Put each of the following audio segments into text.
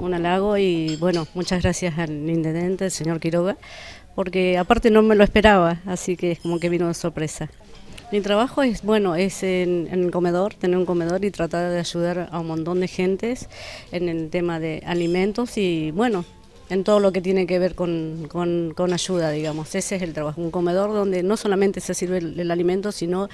un halago y bueno, muchas gracias al intendente, el señor Quiroga, porque aparte no me lo esperaba, así que es como que vino de sorpresa. Mi trabajo es, bueno, es en, en, el comedor, tener un comedor y tratar de ayudar a un montón de gentes en el tema de alimentos y, bueno, en todo lo que tiene que ver con, ayuda, digamos. Ese es el trabajo, un comedor donde no solamente se sirve el, alimento, sino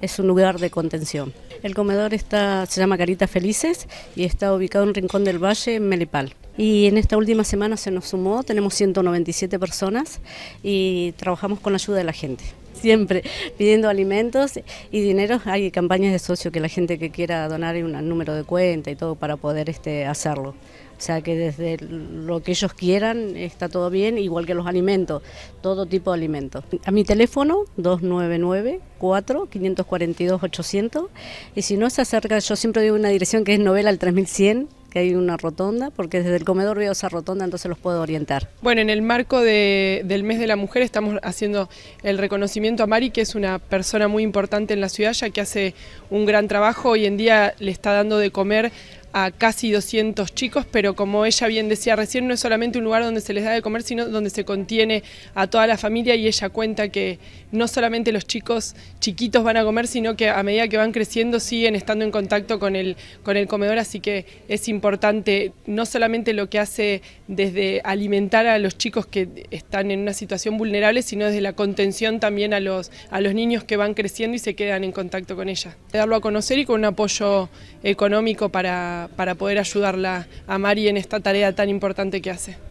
es un lugar de contención. El comedor está, se llama Caritas Felices y está ubicado en un rincón del valle, en Melipal y en esta última semana se nos sumó, tenemos 197 personas y trabajamos con la ayuda de la gente. Siempre pidiendo alimentos y dinero. Hay campañas de socio que la gente que quiera donar un número de cuenta y todo para poder este, hacerlo. O sea que desde lo que ellos quieran está todo bien, igual que los alimentos, todo tipo de alimentos. A mi teléfono 299-4-542-800 y si no se acerca, yo siempre digo una dirección que es novela al 3100 que hay una rotonda, porque desde el comedor veo esa rotonda, entonces los puedo orientar. Bueno, en el marco del mes de la mujer estamos haciendo el reconocimiento a Mari, que es una persona muy importante en la ciudad, ya que hace un gran trabajo, hoy en día le está dando de comer a casi 200 chicos, pero como ella bien decía recién, no es solamente un lugar donde se les da de comer, sino donde se contiene a toda la familia y ella cuenta que no solamente los chicos chiquitos van a comer, sino que a medida que van creciendo siguen estando en contacto con el, con el comedor, así que es importante no solamente lo que hace desde alimentar a los chicos que están en una situación vulnerable, sino desde la contención también a los, a los niños que van creciendo y se quedan en contacto con ella. Darlo a conocer y con un apoyo económico para para, poder ayudarla a Mari en esta tarea tan importante que hace.